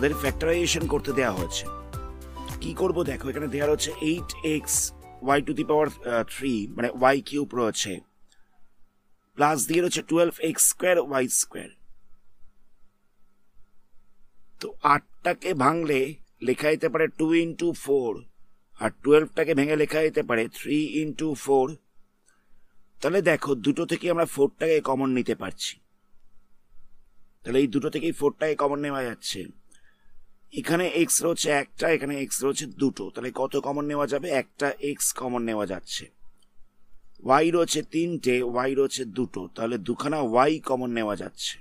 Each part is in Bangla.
আমাদের ফ্যাক্টরাইজেশন করতে দেওয়া হয়েছে কি করব দেখো এখানে দেওয়া হচ্ছে eight x y to the power three মানে ওয়াই কিউব রয়েছে প্লাস দিয়ে রয়েছে twelve x square y square তো আটটাকে ভাঙলে লেখা যেতে পারে টু ইন্টু ফোর আর টুয়েলভটাকে ভেঙে লেখা যেতে পারে থ্রি ইন্টু ফোর তাহলে দেখো দুটো থেকে আমরা ফোরটাকে কমন নিতে পারছি তাহলে এই দুটো থেকেই ফোরটাকে কমন নেওয়া যাচ্ছে এখানে এক্স হচ্ছে একটা এখানে এক্স হচ্ছে দুটো তাহলে কত কমন নেওয়া যাবে একটা এক্স কমন নেওয়া যাচ্ছে ওয়াই রয়েছে তিনটে ওয়াই রয়েছে দুটো তাহলে দুখানা ওয়াই কমন নেওয়া যাচ্ছে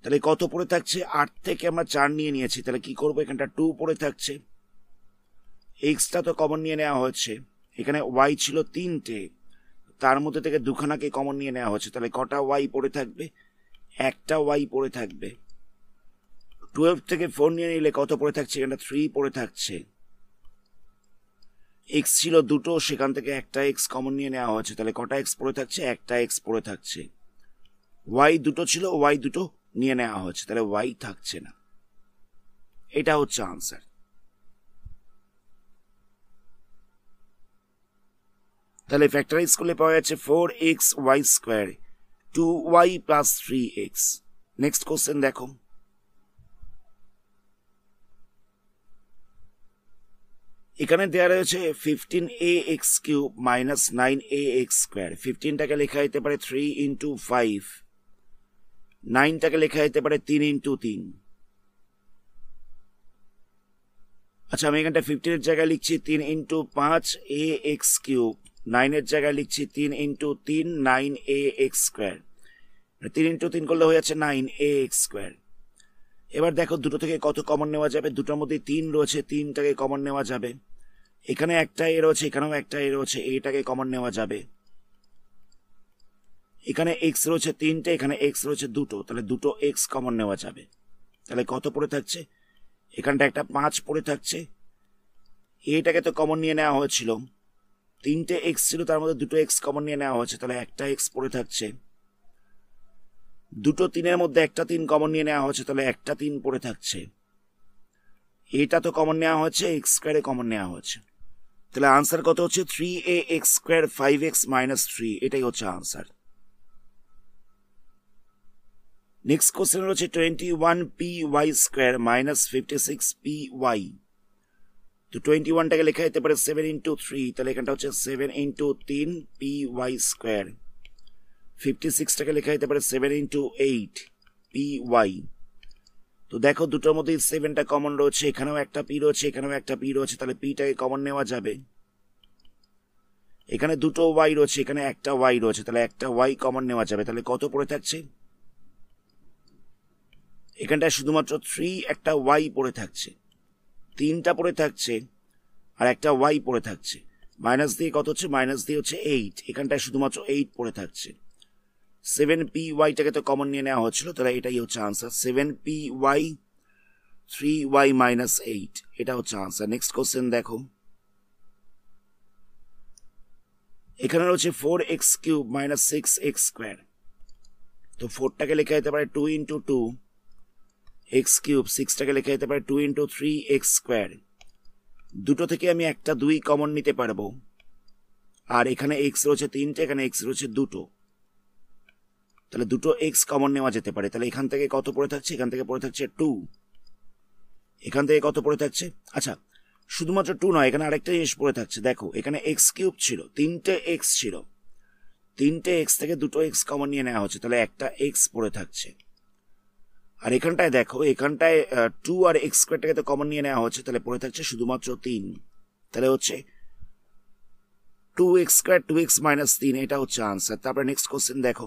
তাহলে কত পড়ে থাকছে আট থেকে আমরা চার নিয়ে নিয়েছি তাহলে কি করবো এখানটা টু পড়ে থাকছে এক্সটা তো কমন নিয়ে নেওয়া হয়েছে এখানে ওয়াই ছিল তিনটে তার মধ্যে থেকে দুখানাকে কমন নিয়ে নেওয়া হয়েছে তাহলে কটা ওয়াই পড়ে থাকবে একটা ওয়াই পড়ে থাকবে টুয়েলভ থেকে ফোর নিয়ে নিলে কত পড়ে থাকছে এখানটা থ্রি পড়ে থাকছে এক্স ছিল দুটো সেখান থেকে একটা এক্স কমন নিয়ে নেওয়া হয়েছে তাহলে কটা এক্স পড়ে থাকছে একটা এক্স পড়ে থাকছে ওয়াই দুটো ছিল ওয়াই দুটো নিয়ে নেওয়া হয়েছে তাহলে ওয়াই থাকছে না এটা হচ্ছে আনসার তাহলে ফ্যাক্টরাইজ করলে পাওয়া যাচ্ছে four x y square two y plus three x next question দেখো এখানে দেয়া রয়েছে fifteen a x cube minus nine a x square ফিফটিনটাকে লেখা যেতে পারে থ্রি ইন্টু ফাইভ নাইনটাকে লেখা যেতে পারে তিন ইন্টু তিন আচ্ছা আমি এখানটা ফিফটিনের জায়গায় লিখছি তিন ইন্টু পাঁচ এ এক্স কিউব নাইনের জায়গায় লিখছি তিন ইন্টু তিন নাইন এ এক্স স্কোয়ার তিন ইন্টু তিন করলে হয়ে যাচ্ছে নাইন এ এক্স স্কোয়ার এবার দেখো দুটো থেকে কত কমন নেওয়া যাবে দুটোর মধ্যে তিন রয়েছে তিনটাকে কমন নেওয়া যাবে এখানে একটা এ রয়েছে এখানেও একটা এ রয়েছে এটাকে কমন নেওয়া যাবে এখানে এক্স রয়েছে তিনটে এখানে এক্স রয়েছে দুটো তাহলে দুটো এক্স কমন নেওয়া যাবে তাহলে কত পড়ে থাকছে এখানটা একটা পাঁচ পড়ে থাকছে এটাকে তো কমন নিয়ে নেওয়া হয়েছিল তিনটে এক্স ছিল তার মধ্যে দুটো এক্স কমন নিয়ে নেওয়া হয়েছে তাহলে একটা এক্স পড়ে থাকছে দুটো তিনের মধ্যে একটা তিন কমন নিয়ে নেওয়া হয়েছে তাহলে একটা তিন পড়ে থাকছে এটা তো কমন নেওয়া হয়েছে এক্স স্কোয়ারে কমন নেওয়া হয়েছে তাহলে আনসার কত হচ্ছে three a x square five x minus three এটাই হচ্ছে আনসার নেক্সট কোশ্চেন রয়েছে twenty one p y square minus fifty six p y তো টোয়েন্টি ওয়ানটাকে লেখা যেতে পারে সেভেন ইন্টু থ্রি তাহলে এখানটা হচ্ছে সেভেন ইন্টু তিন পি ওয়াই স্কোয়ার ফিফটি সিক্সটাকে লেখা যেতে পারে seven into eight p y তো দেখো দুটোর মধ্যেই সেভেনটা কমন রয়েছে এখানেও একটা পি রয়েছে এখানেও একটা পি রয়েছে তাহলে পিটাকে কমন নেওয়া যাবে এখানে দুটো ওয়াই রয়েছে এখানে একটা ওয়াই রয়েছে তাহলে একটা ওয়াই কমন নেওয়া যাবে তাহলে কত পড়ে থাকছে এখানটায় শুধুমাত্র থ্রি একটা ওয়াই পড়ে থাকছে তিনটা পড়ে থাকছে আর একটা ওয়াই পড়ে থাকছে মাইনাস দিয়ে কত হচ্ছে মাইনাস দিয়ে হচ্ছে এইট এখানটায় শুধুমাত্র এইট পড়ে থাকছে সেভেন পি ওয়াইটাকে তো কমন নিয়ে নেওয়া হচ্ছিল তাহলে এটাই হচ্ছে answer seven p y three y minus eight এটা হচ্ছে আনসার নেক্সট কোশ্চেন দেখো এখানে রয়েছে four x cube minus six x square তো ফোরটাকে লেখা যেতে পারে two into two x cube সিক্সটাকে লেখা যেতে পারে two into three x square দুটো থেকে আমি একটা দুই কমন নিতে পারবো আর এখানে এক্স রয়েছে তিনটে এখানে এক্স রয়েছে দুটো তাহলে দুটো এক্স কমন নেওয়া যেতে পারে তাহলে এখান থেকে কত পড়ে থাকছে এখান থেকে পড়ে থাকছে টু এখান থেকে কত পড়ে থাকছে আচ্ছা শুধুমাত্র টু নয় এখানে আরেকটা জিনিস পড়ে থাকছে দেখো এখানে এক্স কিউব ছিল তিনটে এক্স ছিল তিনটে এক্স থেকে দুটো এক্স কমন নিয়ে নেওয়া হচ্ছে তাহলে একটা এক্স পড়ে থাকছে আর এখানটায় দেখো এখানটায় টু আর এক্স স্কোয়ারটাকে তো কমন নিয়ে নেওয়া হচ্ছে তাহলে পড়ে থাকছে শুধুমাত্র তিন তাহলে হচ্ছে two x square two x minus তিন এটা হচ্ছে আনসার তারপরে নেক্সট কোশ্চেন দেখো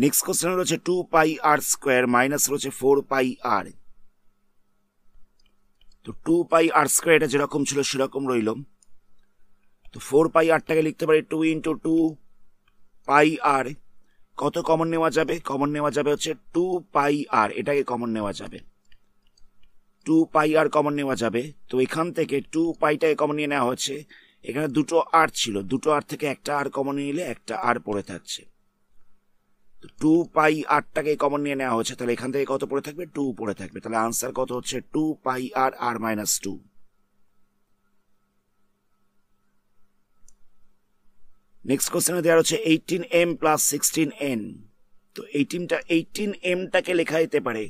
নেক্সট কোশ্চেন রয়েছে two pi r square minus রয়েছে ফোর পাই আর তো টু পাই আর স্কোয়ার এটা যেরকম ছিল সেরকম রইল তো ফোর পাই আরটাকে লিখতে পারি two into two pi r কত কমন নেওয়া যাবে কমন নেওয়া যাবে হচ্ছে টু পাই আর এটাকে কমন নেওয়া যাবে টু পাই আর কমন নেওয়া যাবে তো এখান থেকে টু পাইটাকে কমন নিয়ে নেওয়া হচ্ছে এখানে দুটো আর ছিল দুটো আর থেকে একটা আর কমন নিলে একটা আর পড়ে থাকছে টু পাই আটটাকে কমন নিয়ে নেওয়া হচ্ছে তাহলে এখান থেকে কত পড়ে থাকবে টু পড়ে থাকবে তাহলে আনসার কত হচ্ছে two pi r r minus two next কোশ্চেনে দেওয়া হচ্ছে eighteen m plus sixteen n তো এইটিনটা এইটিন এমটাকে লেখা যেতে পারে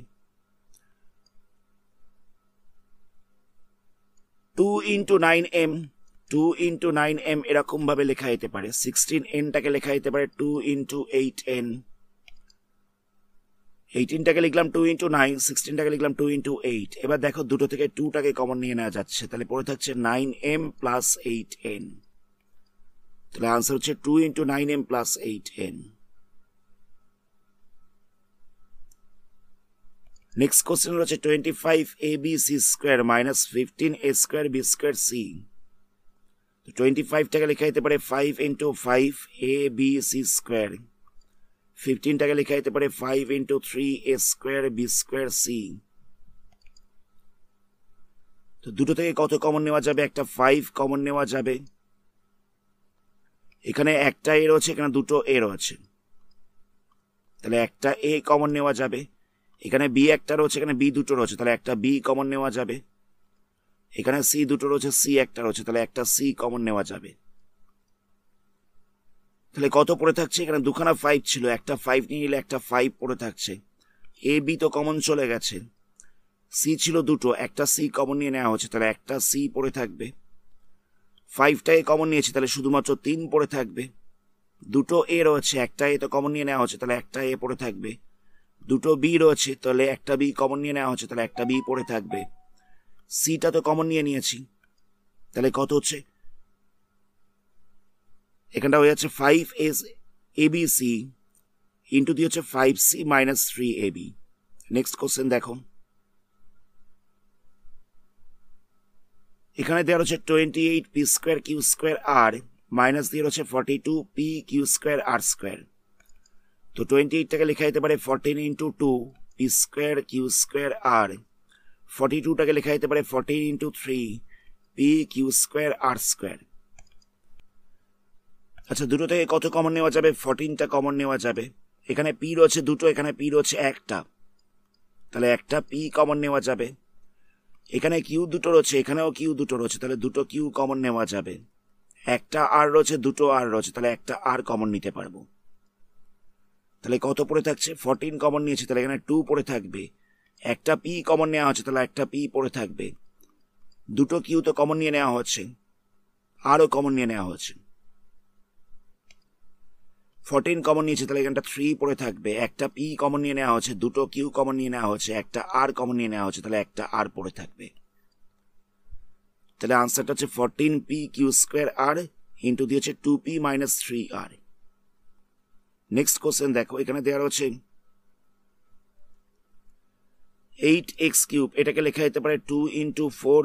two into nine m two into nine m এরকম ভাবে লেখা যেতে পারে সিক্সটিন এনটাকে লেখা যেতে পারে টু ইন্টু এইট এন এইটিনটাকে লিখলাম টু ইন্টু নাইন সিক্সটিনটাকে লিখলাম টু ইন্টু এইট এবার দেখো দুটো থেকে টুটাকে কমন নিয়ে নেওয়া যাচ্ছে তাহলে পড়ে থাকছে nine m plus eight n তাহলে আনসার হচ্ছে two into nine m plus eight n next question রয়েছে twenty five a b c square minus fifteen a square b square c twenty ফাইভটাকে লেখা যেতে পারে five into five a b c square ফিফটিনটাকে লেখা যেতে পারে five into three a square b square c তো দুটো থেকে কত কমন নেওয়া যাবে একটা ফাইভ কমন নেওয়া যাবে এখানে একটা এর আছে এখানে দুটো এর আছে তাহলে একটা এ কমন নেওয়া যাবে এখানে বি একটা রয়েছে এখানে বি দুটো রয়েছে তাহলে একটা বি কমন নেওয়া যাবে এখানে সি দুটো রয়েছে সি একটা রয়েছে তাহলে একটা সি কমন নেওয়া যাবে তাহলে কত পড়ে থাকছে এখানে দুখানা ফাইভ ছিল একটা ফাইভ নিয়ে নিলে একটা ফাইভ পড়ে থাকছে এ বি তো কমন চলে গেছে সি ছিল দুটো একটা সি কমন নিয়ে নেওয়া হচ্ছে তাহলে একটা সি পড়ে থাকবে ফাইভটাই কমন নিয়েছে তাহলে শুধুমাত্র তিন পড়ে থাকবে দুটো এ রয়েছে একটা এ তো কমন নিয়ে নেওয়া হচ্ছে তাহলে একটা এ পড়ে থাকবে দুটো বি রয়েছে তাহলে একটা বি কমন নিয়ে নেওয়া হচ্ছে তাহলে একটা বি পড়ে থাকবে সিটা তো কমন নিয়ে নিয়েছি তাহলে কত হচ্ছে এখানটা হয়ে যাচ্ছে ফাইভ এস এবিসি ইন্টু দিয়ে হচ্ছে five c minus three AB next question দেখো এখানে দেওয়া রয়েছে twenty eight p square q square r minus দিয়ে রয়েছে forty two p q square r square তো টোয়েন্টি এইটটাকে লেখা যেতে পারে fourteen into two p square q square r forty টুটাকে লেখা যেতে পারে fourteen into three p q square r square আচ্ছা দুটো থেকে কত কমন নেওয়া যাবে ফোরটিনটা কমন নেওয়া যাবে এখানে পি রয়েছে দুটো এখানে পি রয়েছে একটা তাহলে একটা পি কমন নেওয়া যাবে এখানে কিউ দুটো রয়েছে এখানেও কিউ দুটো রয়েছে তাহলে দুটো কিউ কমন নেওয়া যাবে একটা আর রয়েছে দুটো আর রয়েছে তাহলে একটা আর কমন নিতে পারবো তাহলে কত পড়ে থাকছে ফোরটিন কমন নিয়েছে তাহলে এখানে টু পড়ে থাকবে একটা পি কমন নেওয়া হচ্ছে তাহলে একটা পি পড়ে থাকবে দুটো কিউ তো কমন নিয়ে নেওয়া হচ্ছে আরও কমন নিয়ে নেওয়া হচ্ছে ফোরটিন কমন নিয়েছে তাহলে এখানটা থ্রি পড়ে থাকবে একটা পি কমন নিয়ে নেওয়া হচ্ছে দুটো কিউ কমন নিয়ে নেওয়া হচ্ছে একটা আর কমন নিয়ে নেওয়া হচ্ছে তাহলে একটা আর পড়ে থাকবে তাহলে আনসারটা হচ্ছে fourteen p q square r into দিয়ে হচ্ছে two p minus three r next question দেখো এখানে দেওয়া হচ্ছে এইট এক্স কিউব এটাকে লেখা যেতে পারে two into four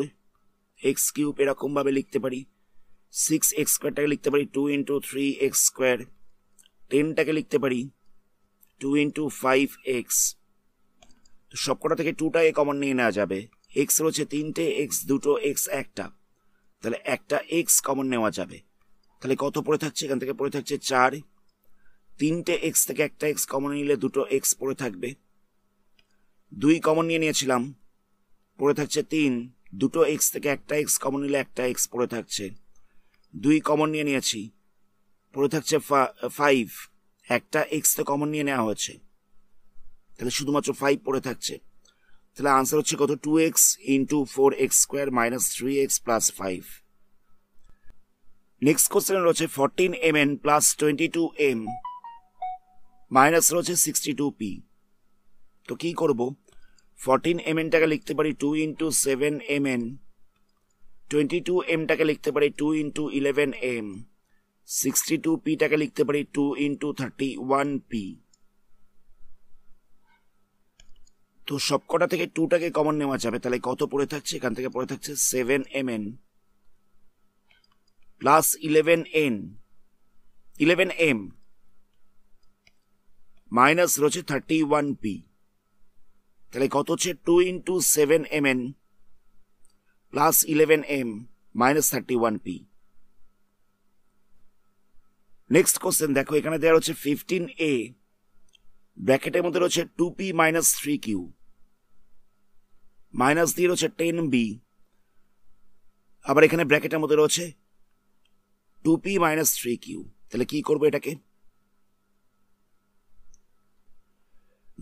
x cube এরকমভাবে লিখতে পারি সিক্স এক্স স্কোয়ারটাকে লিখতে পারি two into three x square টেনটাকে লিখতে পারি টু ইন্টু ফাইভ এক্স সবকটা থেকে টুটাকে কমন নিয়ে নেওয়া যাবে এক্স রয়েছে তিনটে এক্স দুটো এক্স একটা তাহলে একটা এক্স কমন নেওয়া যাবে তাহলে কত পড়ে থাকছে এখান থেকে পড়ে থাকছে চার তিনটে এক্স থেকে একটা এক্স কমন নিলে দুটো এক্স পড়ে থাকবে দুই কমন নিয়ে নিয়েছিলাম পড়ে থাকছে তিন দুটো এক্স থেকে একটা এক্স কমন নিলে একটা এক্স পড়ে থাকছে দুই কমন নিয়ে নিয়েছি পড়ে থাকছে ফাইভ একটা এক্স তো কমন নিয়ে নেওয়া হয়েছে তাহলে শুধুমাত্র ফাইভ পড়ে থাকছে তাহলে আনসার হচ্ছে কত two x into four x square minus three x plus five next question রয়েছে fourteen m n plus twenty two m minus রয়েছে সিক্সটি টু পি তো কী করবো ফোরটিন এম এনটাকে লিখতে পারি two into seven m n twenty two এমটাকে লিখতে পারি two into eleven m sixty two পিটাকে লিখতে পারি two into thirty one p তো সবকটা থেকে টুটাকে কমন নেওয়া যাবে তাহলে কত পড়ে থাকছে এখান থেকে পড়ে থাকছে seven m n plus eleven n eleven m minus রয়েছে থার্টি ওয়ান পি তাহলে কত হচ্ছে two into seven m n plus eleven m minus thirty one p next question দেখো এখানে দেওয়া হচ্ছে ফিফটিন এ ব্র্যাকেটের মধ্যে রয়েছে two p minus three q minus দিয়ে রয়েছে টেন বি আবার এখানে ব্র্যাকেটের মধ্যে রয়েছে two p minus three q তাহলে কি করবো এটাকে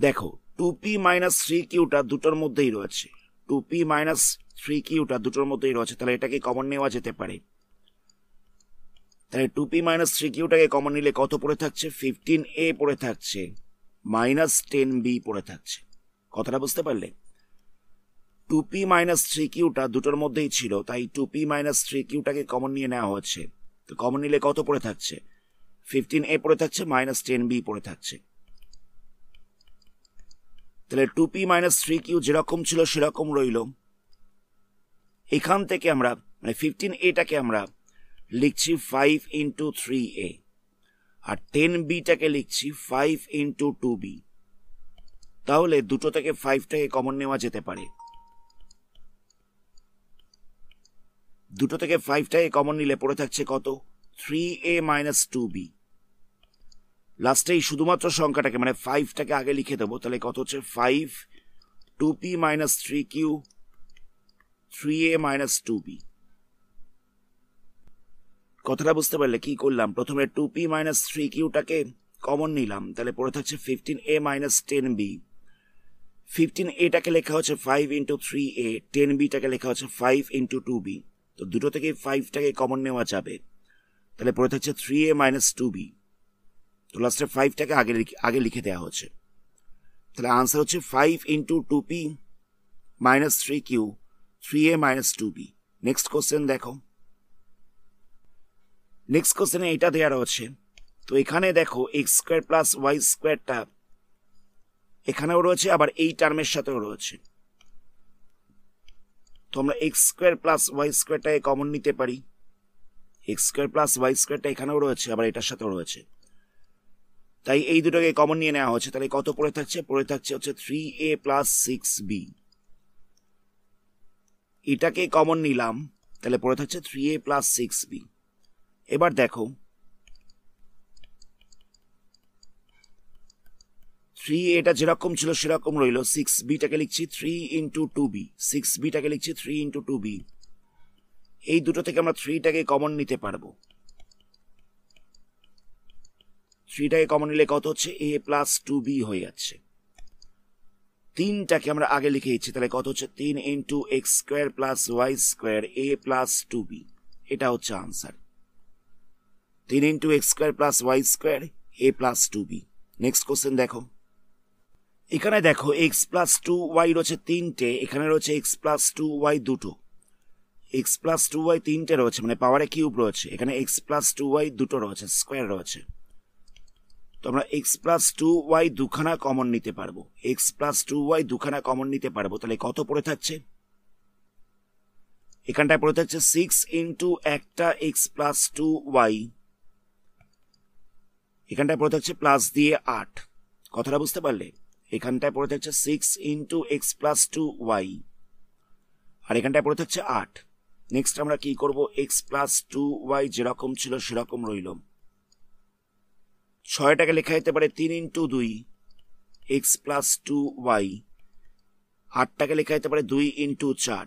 দেখো টু পি মাইনাস থ্রি কিউটা দুটোর মধ্যেই রয়েছে টু পি মাইনাস থ্রি কিউটা দুটোর মধ্যেই রয়েছে তাহলে এটাকে কমন নেওয়া যেতে পারে তাহলে টু পি মাইনাস থ্রি কিউটাকে কমন নিলে কত পড়ে থাকছে ফিফটিন এ পড়ে থাকছে মাইনাস টেন বি পড়ে থাকছে কথাটা বুঝতে পারলে টু পি মাইনাস থ্রি কিউটা দুটোর মধ্যেই ছিল তাই টু পি মাইনাস থ্রি কিউটাকে কমন নিয়ে নেওয়া হয়েছে তো কমন নিলে কত পড়ে থাকছে ফিফটিন এ পড়ে থাকছে মাইনাস টেন বি পড়ে থাকছে তাহলে two p minus three q যেরকম ছিল সেরকম রইল এখান থেকে আমরা মানে ফিফটিন এটাকে আমরা লিখছি ফাইভ ইন্টু থ্রি এ আর টেন বিটাকে লিখছি ফাইভ ইন্টু টু বি তাহলে দুটো থেকে ফাইভটাকে কমন নেওয়া যেতে পারে দুটো থেকে ফাইভটাকে কমন নিলে পড়ে থাকছে কত three a minus two b লাস্টে এই শুধুমাত্র সংখ্যাটাকে মানে ফাইভটাকে আগে লিখে দেবো তাহলে কত হচ্ছে five two p minus three q three a minus two b কথাটা বুঝতে পারলে কি করলাম প্রথমে টু পি মাইনাস থ্রি কিউটাকে কমন নিলাম তাহলে পড়ে থাকছে fifteen a minus ten b fifteen এটাকে লেখা হচ্ছে five into three a ten বিটাকে লেখা হচ্ছে ফাইভ ইন্টু টু বি তো দুটো থেকে ফাইভটাকে কমন নেওয়া যাবে তাহলে পড়ে থাকছে three a minus two b তো লাস্টে ফাইভটাকে আগে আগে লিখে দেওয়া হচ্ছে তাহলে আনসার হচ্ছে five into two p minus three q three a minus two b next question দেখো নেক্সট কোশ্চেনে এটা দেওয়া রয়েছে তো এখানে দেখো এক্স স্কোয়ার প্লাস ওয়াই স্কোয়ারটা এখানেও রয়েছে আবার এই টার্মের সাথেও রয়েছে তো আমরা এক্স স্কোয়ার প্লাস ওয়াই স্কোয়ারটাকে কমন নিতে পারি এক্স স্কোয়ার প্লাস ওয়াই স্কোয়ারটা এখানেও রয়েছে আবার এটার সাথেও রয়েছে তাই এই দুটোকে কমন নিয়ে নেওয়া হচ্ছে তাহলে কত পড়ে থাকছে পড়ে থাকছে হচ্ছে three a plus six b এটাকে কমন নিলাম তাহলে পড়ে থাকছে three a plus six b এবার দেখো থ্রি এটা যেরকম ছিল সেরকম রইল সিক্স বিটাকে লিখছি three into two b six বিটাকে লিখছি থ্রি ইন্টু টু বি এই দুটো থেকে আমরা থ্রিটাকে কমন নিতে পারবো থ্রিটাকে কমন নিলে কত হচ্ছে এ প্লাস টু বি হয়ে যাচ্ছে তিনটাকে আমরা আগে লিখে দিচ্ছি তাহলে কত হচ্ছে তিন into x square plus y square a plus two b এটা হচ্ছে আনসার তিন into x square plus y square a plus two b next question দেখো এখানে দেখো এক্স প্লাস টু ওয়াই রয়েছে তিনটে এখানে রয়েছে এক্স প্লাস টু ওয়াই দুটো এক্স প্লাস টু ওয়াই তিনটে রয়েছে মানে পাওয়ারে কিউব রয়েছে এখানে এক্স প্লাস টু ওয়াই দুটো রয়েছে স্কোয়ার রয়েছে তো আমরা এক্স প্লাস টু ওয়াই দুখানা কমন নিতে পারবো এক্স প্লাস টু ওয়াই দুখানা কমন নিতে পারবো তাহলে কত পড়ে থাকছে এখানটায় পড়ে থাকছে সিক্স ইন্টু একটা এক্স প্লাস টু ওয়াই এখানটায় পড়ে থাকছে প্লাস দিয়ে আট কথাটা বুঝতে পারলে এখানটায় পড়ে থাকছে six into x plus two y আর এখানটায় পড়ে থাকছে আট নেক্সট আমরা কি করব এক্স প্লাস টু ওয়াই যেরকম ছিল সেরকম রইল ছয়টাকে লেখা যেতে পারে তিন ইন্টু দুই এক্স প্লাস টু ওয়াই আটটাকে লেখা যেতে পারে দুই ইন্টু চার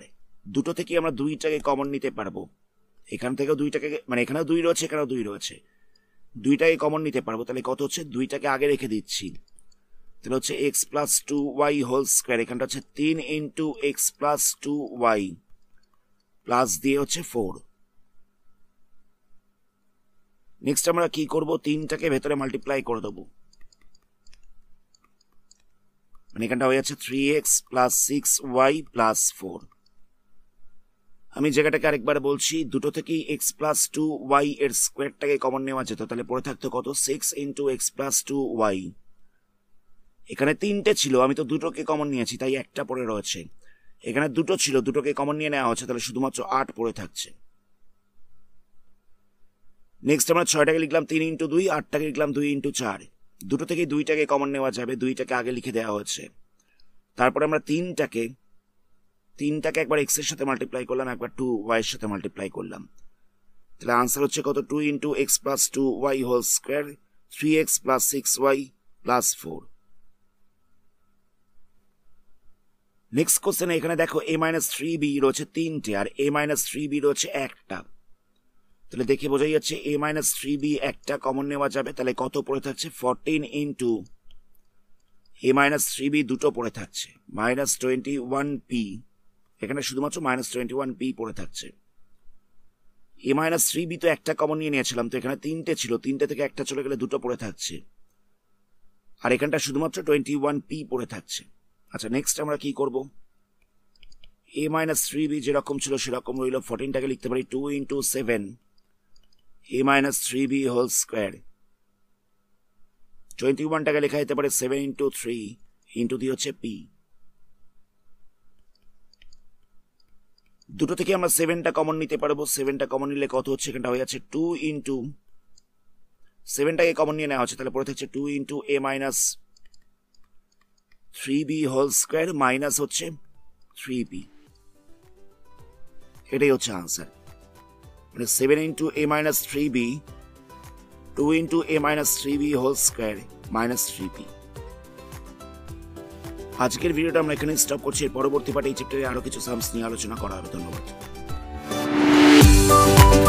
দুটো থেকে আমরা দুইটাকে কমন নিতে পারবো এখান থেকেও দুইটাকে মানে এখানেও দুই রয়েছে এখানেও দুই রয়েছে দুইটাকে কমন নিতে পারবো তাহলে কত হচ্ছে দুইটাকে আগে রেখে দিচ্ছি তাহলে হচ্ছে x plus two y whole square এখানটা হচ্ছে তিন into x plus two y plus দিয়ে হচ্ছে ফোর নেক্সট আমরা কি করব তিনটাকে ভেতরে মাল্টিপ্লাই করে দেবো মানে এখানটা হয়ে যাচ্ছে three x plus six y plus four আমি জায়গাটাকে আরেকবার বলছি দুটো থেকেই এক্স প্লাস টু ওয়াই এর স্কোয়ারটাকে কমন নেওয়া যেত তাহলে পড়ে থাকতো কত six into x plus two y এখানে তিনটে ছিল আমি তো দুটোকে কমন নিয়েছি তাই একটা পড়ে রয়েছে এখানে দুটো ছিল দুটোকে কমন নিয়ে নেওয়া হচ্ছে তাহলে শুধুমাত্র আট পড়ে থাকছে নেক্সট আমরা ছয়টাকে লিখলাম তিন ইন্টু দুই আটটাকে লিখলাম দুই ইন্টু চার দুটো থেকে দুইটাকে কমন নেওয়া যাবে দুইটাকে আগে লিখে দেওয়া হচ্ছে তারপরে আমরা তিনটাকে তিনটাকে একবার এক্সের সাথে মাল্টিপ্লাই করলাম একবার টু এর সাথে মাল্টিপ্লাই করলাম তাহলে আনসার হচ্ছে কত two into x plus two y whole square three x plus six y plus four next question এখানে দেখো এ মাইনাস থ্রি বি রয়েছে তিনটে আর এ মাইনাস থ্রি বি রয়েছে একটা তাহলে দেখে বোঝাই যাচ্ছে এ মাইনাস থ্রি বি একটা কমন নেওয়া যাবে তাহলে কত পড়ে থাকছে fourteen into a minus three b দুটো পড়ে থাকছে মাইনাস টোয়েন্টি ওয়ান পি এখানে শুধুমাত্র মাইনাস টোয়েন্টি ওয়ান বি পড়ে থাকছে এ মাইনাস থ্রি বি তো একটা কমন নিয়ে নিয়েছিলাম তো এখানে তিনটে ছিল তিনটে থেকে একটা চলে গেলে দুটো পড়ে থাকছে আর এখানটা শুধুমাত্র টোয়েন্টি ওয়ান পি পড়ে থাকছে আচ্ছা নেক্সট আমরা কি করব এ মাইনাস থ্রি বি যেরকম ছিল সেরকম রইল ফোরটিনটাকে লিখতে পারি two into seven a minus three b whole square twenty ওয়ানটাকে লেখা যেতে পারে সেভেন ইন্টু থ্রি ইন্টু দি হচ্ছে পি দুটো থেকে আমরা সেভেনটা কমন নিতে পারবো সেভেনটা কমন নিলে কত হচ্ছে এখানটা হয়ে যাচ্ছে টু ইন্টু সেভেনটাকে কমন নিয়ে নেওয়া হচ্ছে তাহলে পরে থাকছে two into a minus three b whole square minus হচ্ছে থ্রি বি এটাই হচ্ছে আনসার মানে seven into a minus three b two into a minus three b whole square minus three b আজকের ভিডিওটা আমরা এখানে স্টপ করছি পরবর্তী পার্টে এই চ্যাপ্টারে আরও কিছু সামস নিয়ে আলোচনা করা হবে ধন্যবাদ